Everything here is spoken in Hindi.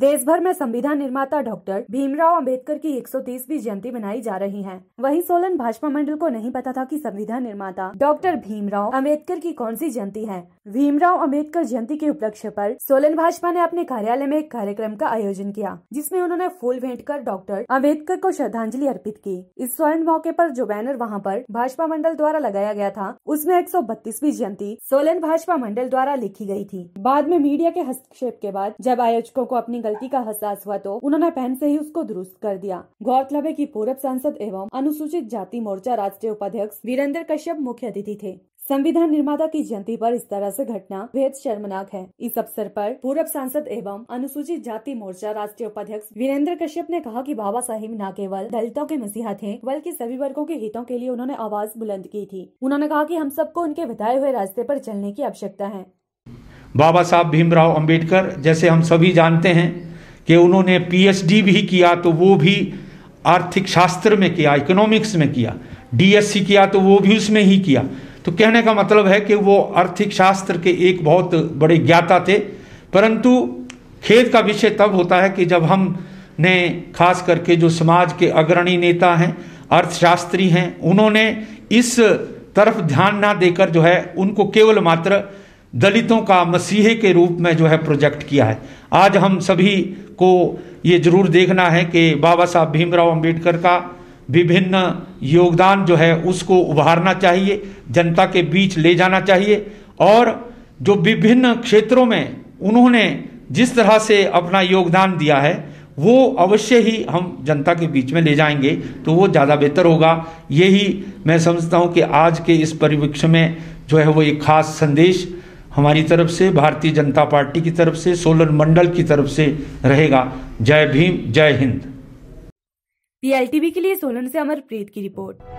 देश भर में संविधान निर्माता डॉक्टर भीमराव अंबेडकर की 130वीं जयंती मनाई जा रही है वहीं सोलन भाजपा मंडल को नहीं पता था कि संविधान निर्माता डॉक्टर भीमराव अंबेडकर की कौन सी जयंती है भीमराव अंबेडकर जयंती के उपलक्ष्य पर सोलन भाजपा ने अपने कार्यालय में एक कार्यक्रम का आयोजन किया जिसमे उन्होंने फूल भेंट कर डॉक्टर अम्बेडकर को श्रद्धांजलि अर्पित की इस स्वर्ण मौके आरोप जो बैनर वहाँ आरोप भाजपा मंडल द्वारा लगाया गया था उसमें एक जयंती सोलन भाजपा मंडल द्वारा लिखी गयी थी बाद में मीडिया के हस्तक्षेप के बाद जब आयोजकों को अपनी गलती का एहसास हुआ तो उन्होंने पहन से ही उसको दुरुस्त कर दिया गौरतलब है की पूर्व सांसद एवं अनुसूचित जाति मोर्चा राष्ट्रीय उपाध्यक्ष वीरेंद्र कश्यप मुख्य अतिथि थे संविधान निर्माता की जयंती पर इस तरह से घटना बेहद शर्मनाक है इस अवसर पर पूर्व सांसद एवं अनुसूचित जाति मोर्चा राष्ट्रीय उपाध्यक्ष वीरेंद्र कश्यप ने कहा कि बाबा साहिब न केवल दलितों के मसीहा थे बल्कि सभी वर्गों के हितों के लिए उन्होंने आवाज बुलंद की थी उन्होंने कहा कि हम सबको उनके बताए हुए रास्ते आरोप चलने की आवश्यकता है बाबा साहब भीमराव अंबेडकर जैसे हम सभी जानते हैं कि उन्होंने पीएचडी भी किया तो वो भी आर्थिक शास्त्र में किया इकोनॉमिक्स में किया डीएससी किया तो वो भी उसमें ही किया तो कहने का मतलब है कि वो आर्थिक शास्त्र के एक बहुत बड़े ज्ञाता थे परंतु खेद का विषय तब होता है कि जब हम ने खास करके जो समाज के अग्रणी नेता हैं अर्थशास्त्री हैं उन्होंने इस तरफ ध्यान ना देकर जो है उनको केवल मात्र दलितों का मसीहे के रूप में जो है प्रोजेक्ट किया है आज हम सभी को ये जरूर देखना है कि बाबा साहब भीमराव अंबेडकर का विभिन्न योगदान जो है उसको उभारना चाहिए जनता के बीच ले जाना चाहिए और जो विभिन्न क्षेत्रों में उन्होंने जिस तरह से अपना योगदान दिया है वो अवश्य ही हम जनता के बीच में ले जाएंगे तो वो ज़्यादा बेहतर होगा यही मैं समझता हूँ कि आज के इस परिवेक्ष में जो है वो एक खास संदेश हमारी तरफ से भारतीय जनता पार्टी की तरफ से सोलन मंडल की तरफ से रहेगा जय भीम जय हिंद पीएलटीवी के लिए सोलन से अमरप्रीत की रिपोर्ट